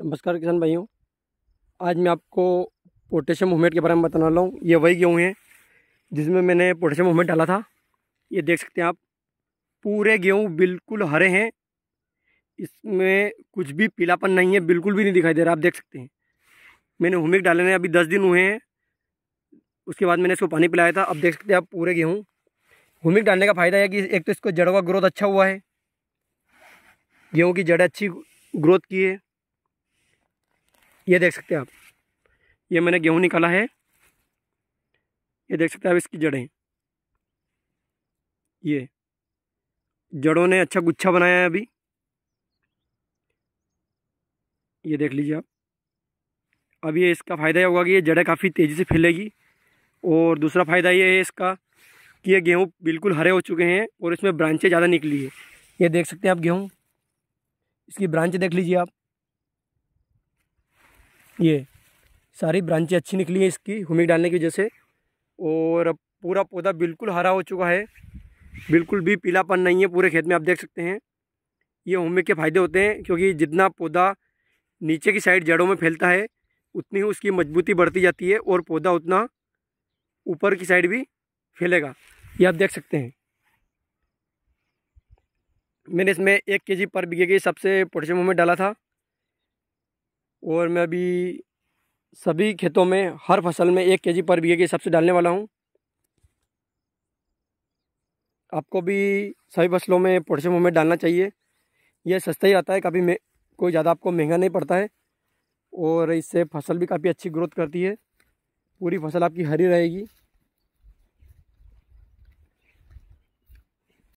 नमस्कार किसान भाइयों आज मैं आपको पोटेशियम हुमेट के बारे में बताना लाऊँ ये वही गेहूँ हैं जिसमें मैंने पोटेशियम हुमेट डाला था ये देख सकते हैं आप पूरे गेहूँ बिल्कुल हरे हैं इसमें कुछ भी पीलापन नहीं है बिल्कुल भी नहीं दिखाई दे रहा आप देख सकते हैं मैंने हुमेट डाले हैं अभी दस दिन हुए हैं उसके बाद मैंने इसको पानी पिलाया था अब देख सकते हैं आप पूरे गेहूँ हुमिक डालने का फ़ायदा है कि एक तो इसको जड़ों का ग्रोथ अच्छा हुआ है गेहूँ की जड़ अच्छी ग्रोथ की है ये देख सकते हैं आप ये मैंने गेहूँ निकाला है ये देख सकते हैं आप इसकी जड़ें ये जड़ों ने अच्छा गुच्छा बनाया है अभी ये देख लीजिए आप अब ये इसका फ़ायदा ये होगा कि ये जड़ें काफ़ी तेज़ी से फैलेगी और दूसरा फ़ायदा ये है इसका कि ये गेहूँ बिल्कुल हरे हो चुके हैं और इसमें ब्रांचें ज़्यादा निकली है ये देख सकते हैं आप गेहूँ इसकी ब्रांच देख लीजिए आप ये सारी ब्रांचें अच्छी निकली हैं इसकी हुमिक डालने की वजह से और अब पूरा पौधा बिल्कुल हरा हो चुका है बिल्कुल भी पीलापन नहीं है पूरे खेत में आप देख सकते हैं ये होमिक के फ़ायदे होते हैं क्योंकि जितना पौधा नीचे की साइड जड़ों में फैलता है उतनी ही उसकी मजबूती बढ़ती जाती है और पौधा उतना ऊपर की साइड भी फैलेगा ये आप देख सकते हैं मैंने इसमें एक जी पर बीघे के सबसे पोटेशियम होमिक डाला था और मैं अभी सभी खेतों में हर फसल में एक केजी पर बीघे के हिसाब से डालने वाला हूँ आपको भी सभी फसलों में पोटेशियम होमेट डालना चाहिए यह सस्ता ही आता है काफ़ी कोई ज़्यादा आपको महंगा नहीं पड़ता है और इससे फसल भी काफ़ी अच्छी ग्रोथ करती है पूरी फसल आपकी हरी रहेगी